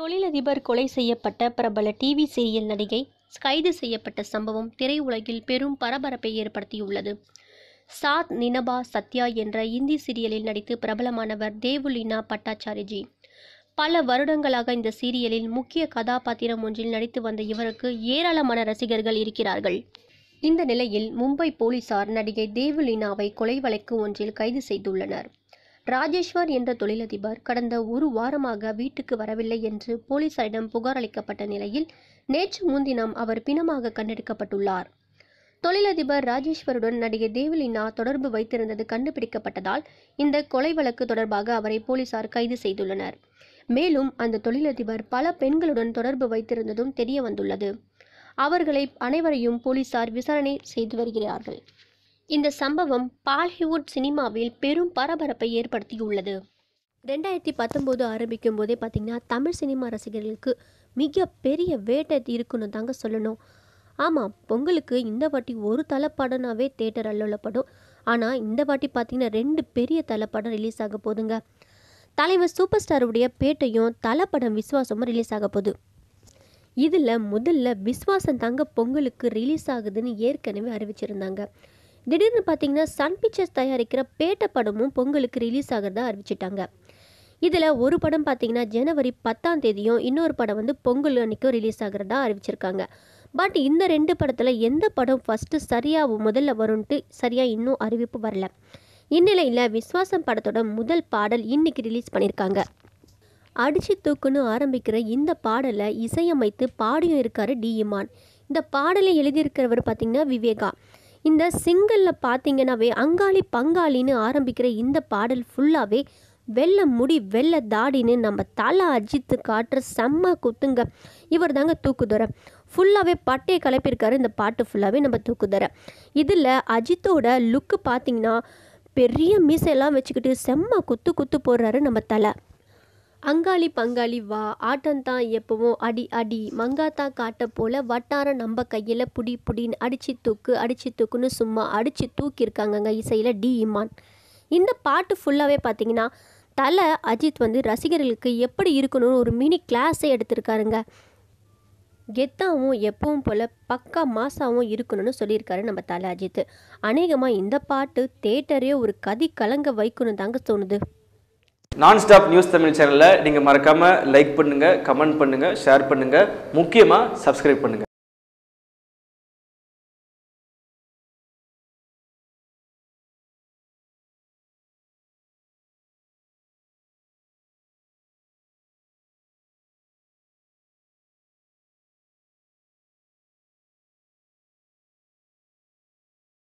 தொழிலதிபர் கொலை செய்யப்பட்ட பிரபல டிவி சீரியல் நடிகை கைது செய்யப்பட்ட சம்பவம் திரையுலகில் பெரும் பரபரப்பை ஏற்படுத்தியுள்ளது சாத் நினபா சத்யா என்ற இந்தி சீரியலில் நடித்து பிரபலமானவர் தேவுலினா பட்டாச்சாரிஜி பல வருடங்களாக இந்த சீரியலில் முக்கிய கதாபாத்திரம் ஒன்றில் நடித்து வந்த இவருக்கு ஏராளமான ரசிகர்கள் இருக்கிறார்கள் இந்த நிலையில் மும்பை போலீசார் நடிகை தேவுலினாவை கொலை வழக்கு ஒன்றில் கைது செய்துள்ளனர் ராஜேஸ்வர் என்ற தொழிலதிபர் கடந்த ஒரு வாரமாக வீட்டுக்கு வரவில்லை என்று போலீசாரிடம் புகார் அளிக்கப்பட்ட நிலையில் நேற்று முன்தினம் அவர் பிணமாக கண்டெடுக்கப்பட்டுள்ளார் தொழிலதிபர் ராஜேஸ்வருடன் நடிகை தேவலினா தொடர்பு வைத்திருந்தது கண்டுபிடிக்கப்பட்டதால் இந்த கொலை வழக்கு தொடர்பாக அவரை போலீசார் கைது செய்துள்ளனர் மேலும் அந்த தொழிலதிபர் பல பெண்களுடன் தொடர்பு வைத்திருந்ததும் தெரிய வந்துள்ளது அவர்களை அனைவரையும் போலீசார் விசாரணை செய்து வருகிறார்கள் இந்த சம்பவம் பாலிவுட் சினிமாவில் பெரும் பரபரப்பை ஏற்படுத்தியுள்ளது ரெண்டாயிரத்தி பத்தொம்போது ஆரம்பிக்கும் போதே பார்த்திங்கன்னா தமிழ் சினிமா ரசிகர்களுக்கு மிக பெரிய வேட்டை இருக்குன்னு தாங்க சொல்லணும் ஆமாம் பொங்கலுக்கு இந்த வாட்டி ஒரு தலைப்படம்னாவே தேட்டர் அல்லப்படும் ஆனால் இந்த வாட்டி பார்த்திங்கன்னா ரெண்டு பெரிய தலைப்படம் ரிலீஸ் ஆக போதுங்க தலைவர் சூப்பர் ஸ்டாருடைய பேட்டையும் தலைப்படம் விஸ்வாசமும் ரிலீஸ் ஆக போகுது இதில் முதல்ல விஸ்வாசம் தாங்க பொங்கலுக்கு ரிலீஸ் ஆகுதுன்னு ஏற்கனவே அறிவிச்சிருந்தாங்க திடீர்னு பார்த்தீங்கன்னா சன் பிக்சர்ஸ் தயாரிக்கிற பேட்ட படமும் பொங்கலுக்கு ரிலீஸ் ஆகிறதா அறிவிச்சிட்டாங்க இதில் ஒரு படம் பார்த்தீங்கன்னா ஜனவரி பத்தாம் தேதியும் இன்னொரு படம் வந்து பொங்கல் அன்னைக்கும் ரிலீஸ் ஆகிறதா அறிவிச்சிருக்காங்க பட் இந்த ரெண்டு படத்தில் எந்த படம் ஃபஸ்ட்டு சரியாக முதல்ல வரும்ட்டு சரியாக இன்னும் அறிவிப்பு வரல இந்நிலையில் விஸ்வாசம் படத்தோட முதல் பாடல் இன்னைக்கு ரிலீஸ் பண்ணியிருக்காங்க அடிச்சு தூக்குன்னு ஆரம்பிக்கிற இந்த பாடலை இசையமைத்து பாடியும் இருக்காரு டி இந்த பாடலை எழுதியிருக்கிறவர் பார்த்திங்கன்னா விவேகா இந்த சிங்கிளில் பார்த்தீங்கன்னாவே அங்காளி பங்காளின்னு ஆரம்பிக்கிற இந்த பாடல் ஃபுல்லாகவே வெள்ளை முடி வெள்ளை தாடின்னு நம்ம தலை அஜித்து காட்டுற செம்ம குத்துங்க இவர் தாங்க தூக்குதுரை ஃபுல்லாகவே பட்டையை கலப்பியிருக்காரு இந்த பாட்டு ஃபுல்லாகவே நம்ம தூக்குதுரை இதில் அஜித்தோட லுக்கு பார்த்திங்கன்னா பெரிய மீசையெல்லாம் வச்சுக்கிட்டு செம்ம குத்து குத்து போடுறாரு நம்ம தலை அங்காளி பங்காளி வா ஆட்டந்தான் எப்பவும் அடி அடி மங்காத்தான் காட்ட போல வட்டார நம்ம கையில் புடி புடின்னு அடிச்சு தூக்கு அடிச்சு தூக்குன்னு சும்மா அடிச்சு தூக்கியிருக்காங்கங்க இசையில் டி இமான் இந்த பாட்டு ஃபுல்லாகவே பார்த்தீங்கன்னா தலை அஜித் வந்து ரசிகர்களுக்கு எப்படி இருக்கணும்னு ஒரு மினி கிளாஸே எடுத்திருக்காருங்க கெத்தாகவும் எப்பவும் போல் பக்கா மாசாவும் இருக்கணும்னு சொல்லியிருக்காரு நம்ம தலை அஜித் அநேகமாக இந்த பாட்டு தேட்டரே ஒரு கதி கலங்க வைக்கணும் தாங்க தோணுது நான் ஸ்டாப் நியூஸ் தமிழ் சேனலில் நீங்கள் மறக்காமல் லைக் பண்ணுங்கள் கமெண்ட் பண்ணுங்கள் ஷேர் பண்ணுங்கள் முக்கியமாக சப்ஸ்கிரைப் பண்ணுங்கள்